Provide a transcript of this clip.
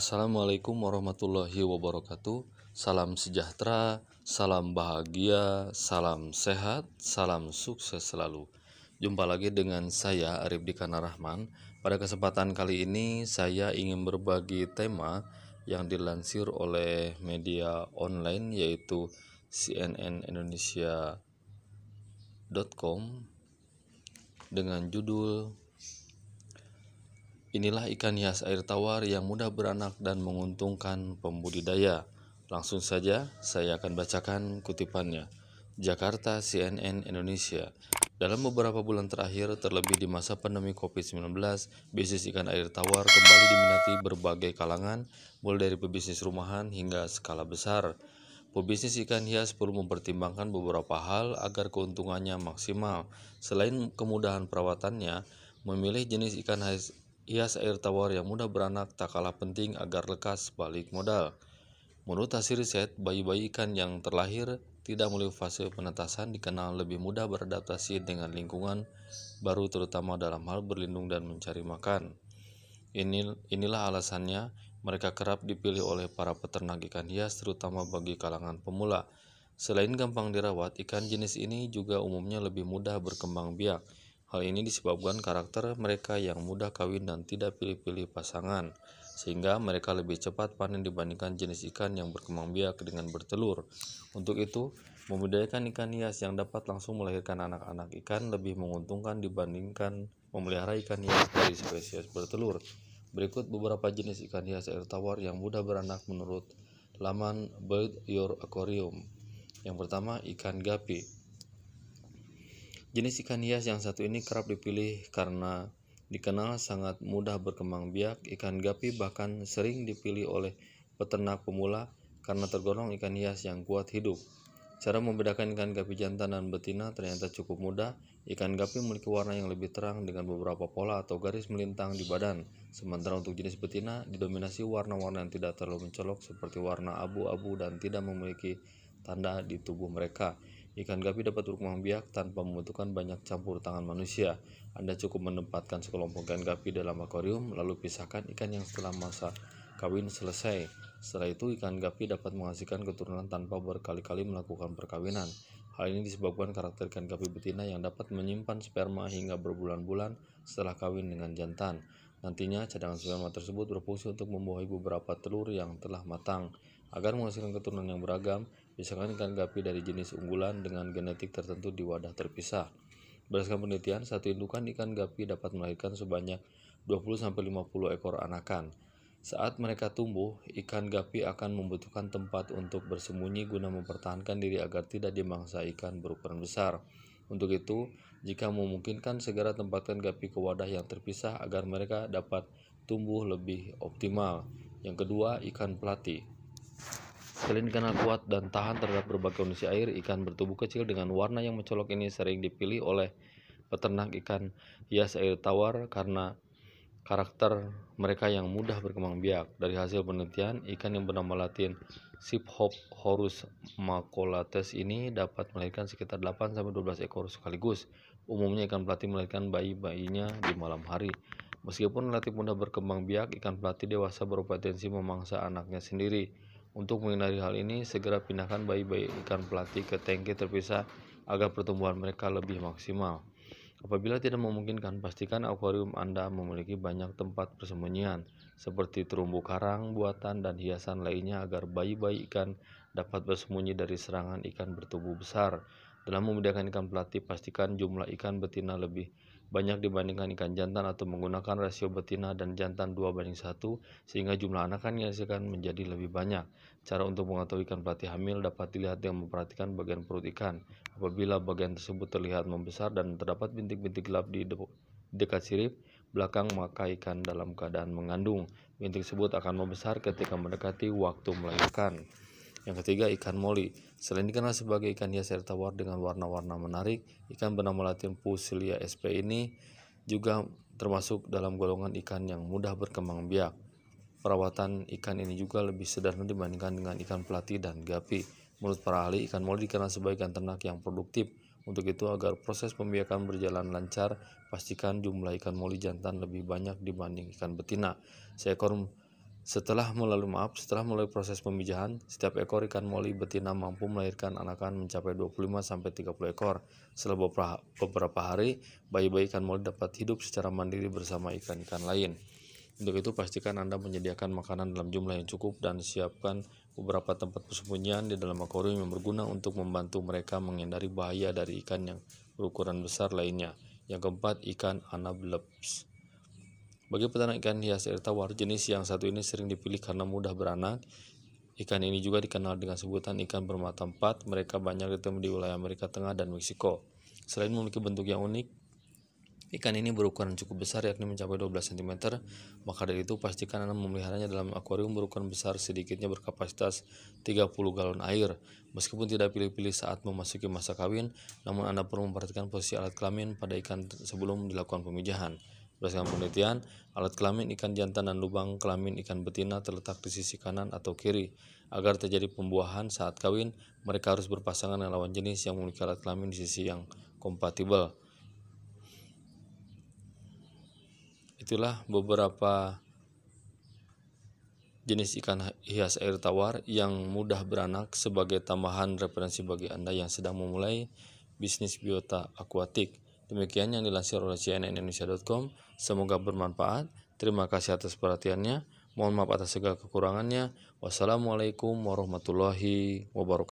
Assalamualaikum warahmatullahi wabarakatuh. Salam sejahtera, salam bahagia, salam sehat, salam sukses selalu. Jumpa lagi dengan saya Arif Dikana Rahman. Pada kesempatan kali ini saya ingin berbagi tema yang dilansir oleh media online yaitu cnnindonesia.com dengan judul Inilah ikan hias air tawar yang mudah beranak dan menguntungkan pembudidaya. Langsung saja saya akan bacakan kutipannya. Jakarta, CNN Indonesia. Dalam beberapa bulan terakhir, terlebih di masa pandemi COVID-19, bisnis ikan air tawar kembali diminati berbagai kalangan, mulai dari pebisnis rumahan hingga skala besar. Pebisnis ikan hias perlu mempertimbangkan beberapa hal agar keuntungannya maksimal. Selain kemudahan perawatannya, memilih jenis ikan hias ia air tawar yang mudah beranak tak kalah penting agar lekas balik modal. Menurut hasil riset, bayi-bayi ikan yang terlahir tidak melalui fase penetasan dikenal lebih mudah beradaptasi dengan lingkungan baru terutama dalam hal berlindung dan mencari makan. Inilah alasannya mereka kerap dipilih oleh para peternak ikan hias terutama bagi kalangan pemula. Selain gampang dirawat, ikan jenis ini juga umumnya lebih mudah berkembang biak Hal ini disebabkan karakter mereka yang mudah kawin dan tidak pilih-pilih pasangan, sehingga mereka lebih cepat panen dibandingkan jenis ikan yang berkembang biak dengan bertelur. Untuk itu, membudayakan ikan hias yang dapat langsung melahirkan anak-anak ikan lebih menguntungkan dibandingkan memelihara ikan hias dari spesies bertelur. Berikut beberapa jenis ikan hias air tawar yang mudah beranak menurut laman Bird Your Aquarium. Yang pertama, ikan gapi. Jenis ikan hias yang satu ini kerap dipilih karena dikenal sangat mudah berkembang biak. Ikan gapi bahkan sering dipilih oleh peternak pemula karena tergolong ikan hias yang kuat hidup. Cara membedakan ikan gapi jantan dan betina ternyata cukup mudah. Ikan gapi memiliki warna yang lebih terang dengan beberapa pola atau garis melintang di badan. Sementara untuk jenis betina didominasi warna-warna yang tidak terlalu mencolok seperti warna abu-abu dan tidak memiliki tanda di tubuh mereka. Ikan gapi dapat berkembang biak tanpa membutuhkan banyak campur tangan manusia. Anda cukup menempatkan sekelompok ikan gapi dalam akuarium, lalu pisahkan ikan yang setelah masa kawin selesai. Setelah itu, ikan gapi dapat menghasilkan keturunan tanpa berkali-kali melakukan perkawinan. Hal ini disebabkan karakter ikan gapi betina yang dapat menyimpan sperma hingga berbulan-bulan setelah kawin dengan jantan. Nantinya, cadangan sperma tersebut berfungsi untuk membuahi beberapa telur yang telah matang. Agar menghasilkan keturunan yang beragam, biasakan ikan gapi dari jenis unggulan dengan genetik tertentu di wadah terpisah. Berdasarkan penelitian, satu indukan ikan gapi dapat melahirkan sebanyak 20-50 ekor anakan. Saat mereka tumbuh, ikan gapi akan membutuhkan tempat untuk bersembunyi guna mempertahankan diri agar tidak dimangsa ikan berukuran besar. Untuk itu, jika memungkinkan segera tempatkan gapi ke wadah yang terpisah agar mereka dapat tumbuh lebih optimal. Yang kedua, ikan pelati. Selain karena kuat dan tahan terhadap berbagai kondisi air, ikan bertubuh kecil dengan warna yang mencolok ini sering dipilih oleh peternak ikan hias air tawar karena karakter mereka yang mudah berkembang biak. Dari hasil penelitian, ikan yang bernama latin Siphop horus Macolates ini dapat melahirkan sekitar 8-12 ekor sekaligus. Umumnya ikan pelatih melahirkan bayi-bayinya di malam hari. Meskipun relatif mudah berkembang biak, ikan pelatih dewasa berpotensi memangsa anaknya sendiri. Untuk menghindari hal ini, segera pindahkan bayi-bayi ikan pelatih ke tangki terpisah agar pertumbuhan mereka lebih maksimal. Apabila tidak memungkinkan, pastikan akuarium Anda memiliki banyak tempat persembunyian, seperti terumbu karang, buatan, dan hiasan lainnya agar bayi-bayi ikan dapat bersembunyi dari serangan ikan bertubuh besar. Dalam membedakan ikan pelatih, pastikan jumlah ikan betina lebih banyak dibandingkan ikan jantan atau menggunakan rasio betina dan jantan 2 banding 1 sehingga jumlah anak yang dihasilkan menjadi lebih banyak. Cara untuk mengetahui ikan pelatih hamil dapat dilihat dengan memperhatikan bagian perut ikan. Apabila bagian tersebut terlihat membesar dan terdapat bintik-bintik gelap di dekat sirip, belakang maka ikan dalam keadaan mengandung. Bintik tersebut akan membesar ketika mendekati waktu melahirkan. Yang ketiga, ikan moli. Selain dikenal sebagai ikan hias air tawar dengan warna-warna menarik, ikan bernama latin Fusilia sp ini juga termasuk dalam golongan ikan yang mudah berkembang biak. Perawatan ikan ini juga lebih sederhana dibandingkan dengan ikan pelati dan gapi. Menurut para ahli, ikan moli dikenal sebagai ikan ternak yang produktif. Untuk itu, agar proses pembiakan berjalan lancar, pastikan jumlah ikan moli jantan lebih banyak dibanding ikan betina. Seekor setelah melalui maaf, setelah melalui proses pemijahan setiap ekor ikan moli betina mampu melahirkan anakan mencapai 25-30 ekor. Setelah beberapa hari, bayi-bayi ikan moli dapat hidup secara mandiri bersama ikan-ikan lain. Untuk itu, pastikan Anda menyediakan makanan dalam jumlah yang cukup dan siapkan beberapa tempat persembunyian di dalam akuarium yang berguna untuk membantu mereka menghindari bahaya dari ikan yang berukuran besar lainnya. Yang keempat, ikan anableps. Bagi peternak ikan hias air tawar, jenis yang satu ini sering dipilih karena mudah beranak. Ikan ini juga dikenal dengan sebutan ikan bermata empat. Mereka banyak ditemui di wilayah Amerika Tengah dan Meksiko. Selain memiliki bentuk yang unik, ikan ini berukuran cukup besar yakni mencapai 12 cm. Maka dari itu pastikan Anda memeliharanya dalam akuarium berukuran besar sedikitnya berkapasitas 30 galon air. Meskipun tidak pilih-pilih saat memasuki masa kawin, namun Anda perlu memperhatikan posisi alat kelamin pada ikan sebelum dilakukan pemijahan. Berdasarkan penelitian, alat kelamin ikan jantan dan lubang kelamin ikan betina terletak di sisi kanan atau kiri. Agar terjadi pembuahan saat kawin, mereka harus berpasangan dengan lawan jenis yang memiliki alat kelamin di sisi yang kompatibel. Itulah beberapa jenis ikan hias air tawar yang mudah beranak sebagai tambahan referensi bagi Anda yang sedang memulai bisnis biota akuatik. Demikian yang dilansir oleh cnnindonesia.com. Semoga bermanfaat. Terima kasih atas perhatiannya. Mohon maaf atas segala kekurangannya. Wassalamualaikum warahmatullahi wabarakatuh.